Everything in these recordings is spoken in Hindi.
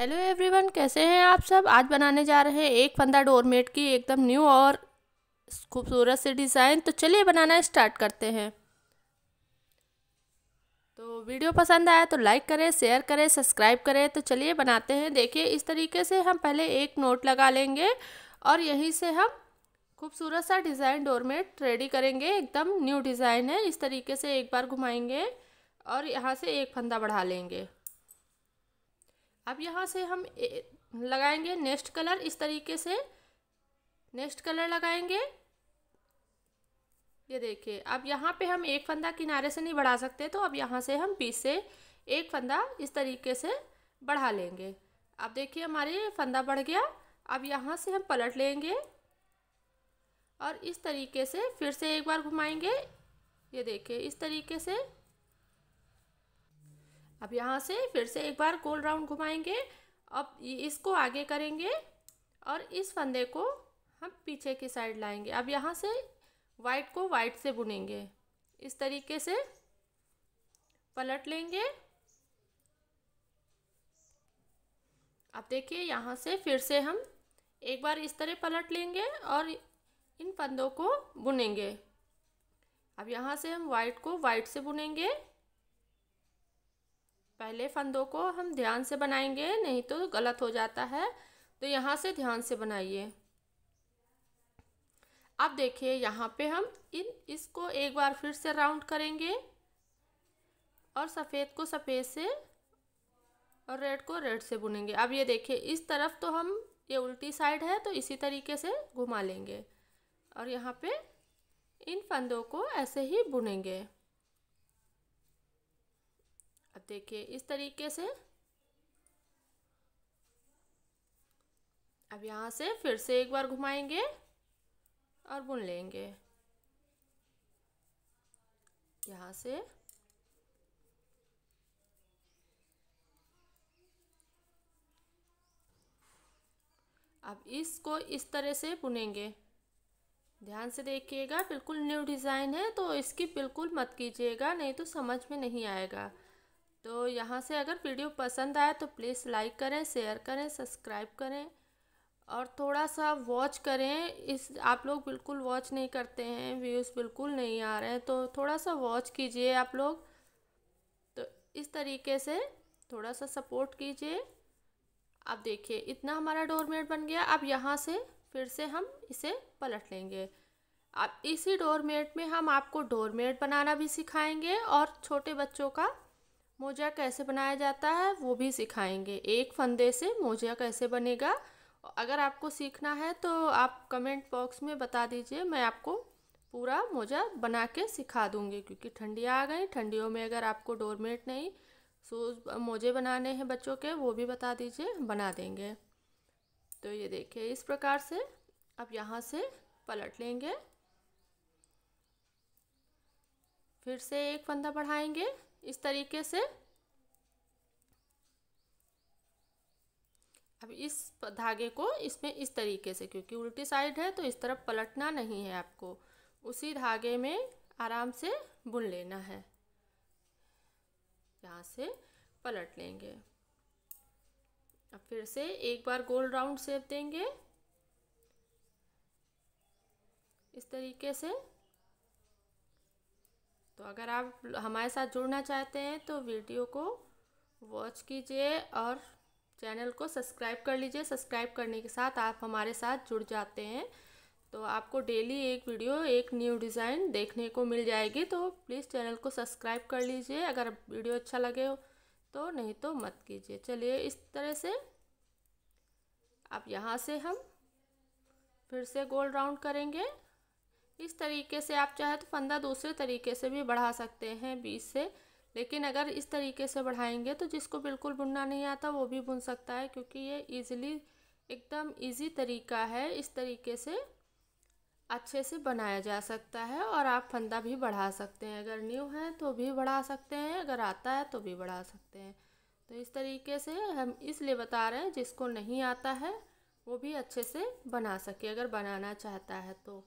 हेलो एवरीवन कैसे हैं आप सब आज बनाने जा रहे हैं एक फंदा डोरमेट की एकदम न्यू और खूबसूरत से डिज़ाइन तो चलिए बनाना स्टार्ट करते हैं तो वीडियो पसंद आया तो लाइक करें शेयर करें सब्सक्राइब करें तो चलिए बनाते हैं देखिए इस तरीके से हम पहले एक नोट लगा लेंगे और यहीं से हम खूबसूरत सा डिज़ाइन डोरमेट रेडी करेंगे एकदम न्यू डिज़ाइन है इस तरीके से एक बार घुमाएंगे और यहाँ से एक फंदा बढ़ा लेंगे अब यहाँ से हम लगाएंगे नेक्स्ट कलर इस तरीके से नेक्स्ट कलर लगाएंगे ये देखिए अब यहाँ पे हम एक फंदा किनारे से नहीं बढ़ा सकते तो अब यहाँ से हम बीच से एक फंदा इस तरीके से बढ़ा लेंगे अब देखिए हमारे फंदा बढ़ गया अब यहाँ से हम पलट लेंगे और इस तरीके से फिर से एक बार घुमाएंगे ये देखिए इस तरीके से अब यहाँ से फिर से एक बार गोल राउंड घुमाएंगे अब इसको आगे करेंगे और इस फंदे को हम पीछे की साइड लाएंगे अब यहाँ से वाइट को वाइट से बुनेंगे इस तरीके से पलट लेंगे अब देखिए यहाँ से फिर से हम एक बार इस तरह पलट लेंगे और इन फंदों को बुनेंगे अब यहाँ से हम वाइट को वाइट से बुनेंगे पहले फंदों को हम ध्यान से बनाएंगे नहीं तो गलत हो जाता है तो यहाँ से ध्यान से बनाइए अब देखिए यहाँ पे हम इन इसको एक बार फिर से राउंड करेंगे और सफ़ेद को सफ़ेद से और रेड को रेड से बुनेंगे अब ये देखिए इस तरफ तो हम ये उल्टी साइड है तो इसी तरीके से घुमा लेंगे और यहाँ पे इन फंदों को ऐसे ही बुनेंगे अब देखिए इस तरीके से अब यहाँ से फिर से एक बार घुमाएंगे और बुन लेंगे यहाँ से अब इसको इस तरह से बुनेंगे ध्यान से देखिएगा बिल्कुल न्यू डिज़ाइन है तो इसकी बिल्कुल मत कीजिएगा नहीं तो समझ में नहीं आएगा तो यहाँ से अगर वीडियो पसंद आए तो प्लीज़ लाइक करें शेयर करें सब्सक्राइब करें और थोड़ा सा वॉच करें इस आप लोग बिल्कुल वॉच नहीं करते हैं व्यूज़ बिल्कुल नहीं आ रहे हैं तो थोड़ा सा वॉच कीजिए आप लोग तो इस तरीके से थोड़ा सा सपोर्ट कीजिए आप देखिए इतना हमारा डोरमेट बन गया अब यहाँ से फिर से हम इसे पलट लेंगे अब इसी डोरमेट में हम आपको डोरमेट बनाना भी सिखाएंगे और छोटे बच्चों का मोजा कैसे बनाया जाता है वो भी सिखाएंगे एक फंदे से मोजा कैसे बनेगा अगर आपको सीखना है तो आप कमेंट बॉक्स में बता दीजिए मैं आपको पूरा मोजा बना के सिखा दूँगी क्योंकि ठंडियाँ आ गई ठंडियों में अगर आपको डोरमेट नहीं सूज मोजे बनाने हैं बच्चों के वो भी बता दीजिए बना देंगे तो ये देखिए इस प्रकार से अब यहाँ से पलट लेंगे फिर से एक फंदा बढ़ाएंगे इस तरीके से अब इस धागे को इसमें इस तरीके से क्योंकि उल्टी साइड है तो इस तरफ पलटना नहीं है आपको उसी धागे में आराम से बुन लेना है यहाँ से पलट लेंगे अब फिर से एक बार गोल राउंड शेप देंगे इस तरीके से तो अगर आप हमारे साथ जुड़ना चाहते हैं तो वीडियो को वॉच कीजिए और चैनल को सब्सक्राइब कर लीजिए सब्सक्राइब करने के साथ आप हमारे साथ जुड़ जाते हैं तो आपको डेली एक वीडियो एक न्यू डिज़ाइन देखने को मिल जाएगी तो प्लीज़ चैनल को सब्सक्राइब कर लीजिए अगर वीडियो अच्छा लगे तो नहीं तो मत कीजिए चलिए इस तरह से अब यहाँ से हम फिर से गोल राउंड करेंगे इस तरीके से आप चाहे तो फंदा दूसरे तरीके से भी बढ़ा सकते हैं बीच से लेकिन अगर इस तरीके से बढ़ाएंगे तो जिसको बिल्कुल बुनना नहीं आता वो भी बुन सकता है क्योंकि ये ईज़िली एकदम ईज़ी तरीका है इस तरीके से अच्छे से बनाया जा सकता है और आप फंदा भी बढ़ा सकते हैं अगर न्यू है तो भी बढ़ा सकते हैं अगर आता है तो भी बढ़ा सकते हैं तो इस तरीके से हम इसलिए बता रहे हैं जिसको नहीं आता है वो भी अच्छे से बना सके अगर बनाना चाहता है तो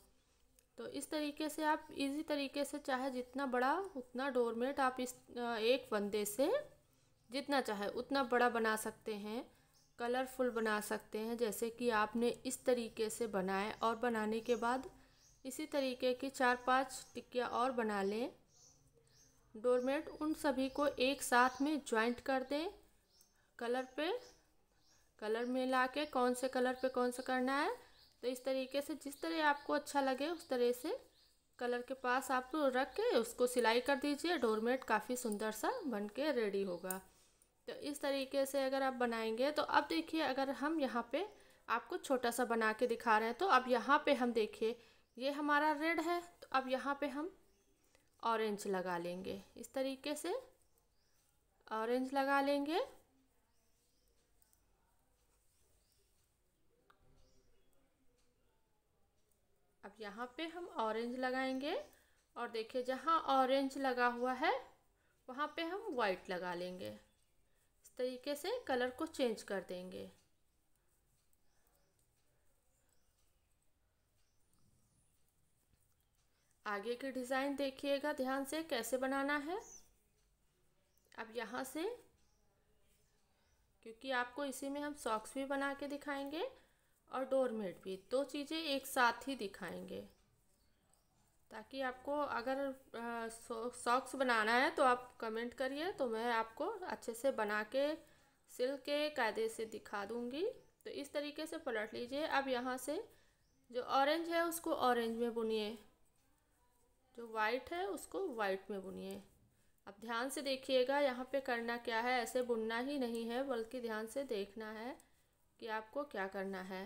तो इस तरीके से आप इजी तरीके से चाहे जितना बड़ा उतना डोरमेट आप इस एक फंदे से जितना चाहे उतना बड़ा बना सकते हैं कलरफुल बना सकते हैं जैसे कि आपने इस तरीके से बनाए और बनाने के बाद इसी तरीके की चार पांच टिक्कियाँ और बना लें डोरमेट उन सभी को एक साथ में ज्वाइंट कर दें कलर पे कलर में ला के कौन से कलर पे कौन सा करना है तो इस तरीके से जिस तरह आपको अच्छा लगे उस तरह से कलर के पास आप रख के उसको सिलाई कर दीजिए डोरमेट काफ़ी सुंदर सा बन के रेडी होगा तो इस तरीके से अगर आप बनाएंगे तो अब देखिए अगर हम यहाँ पे आपको छोटा सा बना के दिखा रहे हैं तो अब यहाँ पे हम देखिए ये हमारा रेड है तो अब यहाँ पे हम ऑरेंज लगा लेंगे इस तरीके से ऑरेंज लगा लेंगे यहाँ पे हम ऑरेंज लगाएंगे और देखिए जहाँ ऑरेंज लगा हुआ है वहाँ पे हम वाइट लगा लेंगे इस तरीके से कलर को चेंज कर देंगे आगे की डिज़ाइन देखिएगा ध्यान से कैसे बनाना है अब यहाँ से क्योंकि आपको इसी में हम सॉक्स भी बना के दिखाएंगे और डोरमेट भी दो चीज़ें एक साथ ही दिखाएंगे ताकि आपको अगर सॉक्स बनाना है तो आप कमेंट करिए तो मैं आपको अच्छे से बना के सिल के कायदे से दिखा दूँगी तो इस तरीके से पलट लीजिए अब यहाँ से जो ऑरेंज है उसको ऑरेंज में बुनिए जो वाइट है उसको वाइट में बुनिए अब ध्यान से देखिएगा यहाँ पे करना क्या है ऐसे बुनना ही नहीं है बल्कि ध्यान से देखना है कि आपको क्या करना है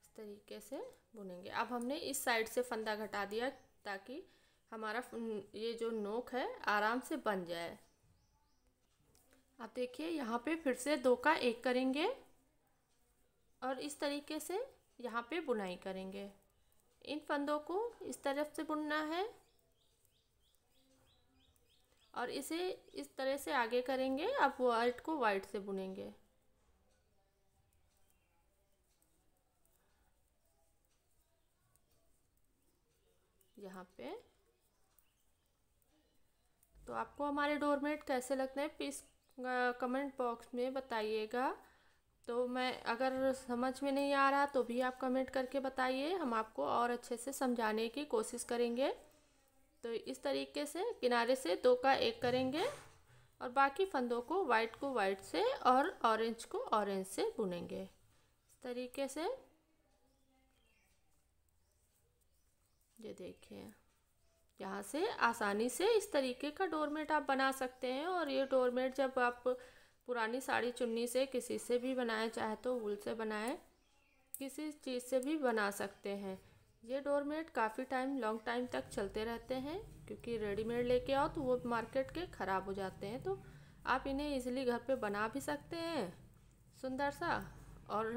इस तरीके से बुनेंगे अब हमने इस साइड से फंदा घटा दिया ताकि हमारा ये जो नोक है आराम से बन जाए आप देखिए यहाँ पे फिर से दो का एक करेंगे और इस तरीके से यहाँ पे बुनाई करेंगे इन फंदों को इस तरफ से बुनना है और इसे इस तरह से आगे करेंगे आप वाइट को वाइट से बुनेंगे यहाँ पे तो आपको हमारे डोरमेट कैसे लगते हैं प्लीज़ कमेंट बॉक्स में बताइएगा तो मैं अगर समझ में नहीं आ रहा तो भी आप कमेंट करके बताइए हम आपको और अच्छे से समझाने की कोशिश करेंगे तो इस तरीके से किनारे से दो का एक करेंगे और बाकी फंदों को वाइट को वाइट से और ऑरेंज को ऑरेंज से बुनेंगे इस तरीके से ये देखिए यहाँ से आसानी से इस तरीके का डोरमेट आप बना सकते हैं और ये डोरमेट जब आप पुरानी साड़ी चुन्नी से किसी से भी बनाएं चाहे तो वूल से बनाएं किसी चीज़ से भी बना सकते हैं ये डोरमेट काफ़ी टाइम लॉन्ग टाइम तक चलते रहते हैं क्योंकि रेडीमेड लेके आओ तो वो मार्केट के ख़राब हो जाते हैं तो आप इन्हें इजीली घर पे बना भी सकते हैं सुंदर सा और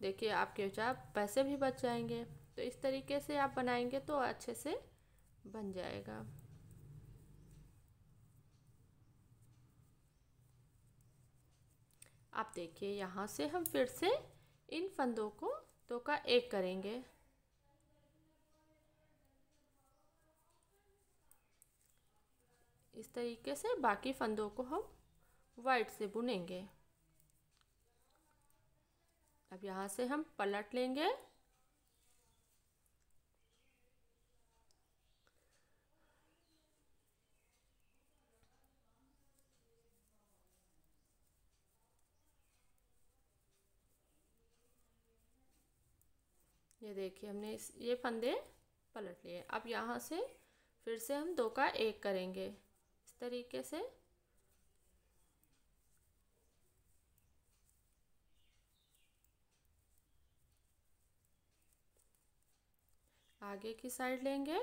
देखिए आपके चार पैसे भी बच जाएंगे तो इस तरीके से आप बनाएंगे तो अच्छे से बन जाएगा आप देखिए यहाँ से हम फिर से इन फंदों को तो का एक करेंगे इस तरीके से बाकी फंदों को हम वाइट से बुनेंगे अब यहाँ से हम पलट लेंगे ये देखिए हमने ये फंदे पलट लिए अब यहाँ से फिर से हम दो का एक करेंगे तरीके से आगे की साइड लेंगे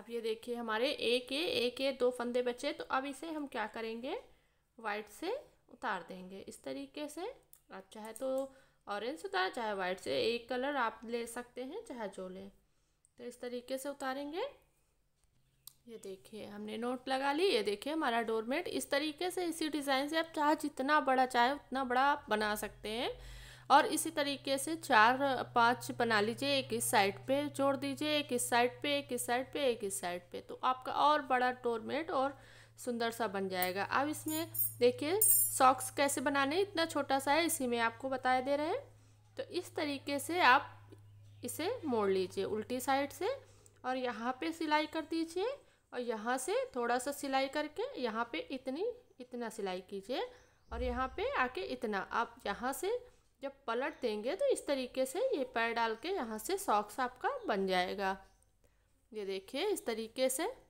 अब ये देखिए हमारे एक ए एक ए दो फंदे बचे तो अब इसे हम क्या करेंगे वाइट से उतार देंगे इस तरीके से आप चाहे तो ऑरेंज उतार चाहे वाइट से एक कलर आप ले सकते हैं चाहे जो लें तो इस तरीके से उतारेंगे ये देखिए हमने नोट लगा ली ये देखिए हमारा डोरमेट इस तरीके से इसी डिज़ाइन से आप चाहे जितना बड़ा चाहे उतना बड़ा आप बना सकते हैं और इसी तरीके से चार पांच बना लीजिए एक इस साइड पे जोड़ दीजिए एक इस साइड पे एक इस साइड पे एक इस साइड पे तो आपका और बड़ा डोरमेट और सुंदर सा बन जाएगा अब इसमें देखिए सॉक्स कैसे बनाने इतना छोटा सा है इसी में आपको बताया दे रहे हैं तो इस तरीके से आप इसे मोड़ लीजिए उल्टी साइड से और यहाँ पे सिलाई कर दीजिए और यहाँ से थोड़ा सा सिलाई करके यहाँ पे इतनी इतना सिलाई कीजिए और यहाँ पे आके इतना आप यहाँ से जब पलट देंगे तो इस तरीके से ये पैर डाल के यहाँ से सॉक्स आपका बन जाएगा ये देखिए इस तरीके से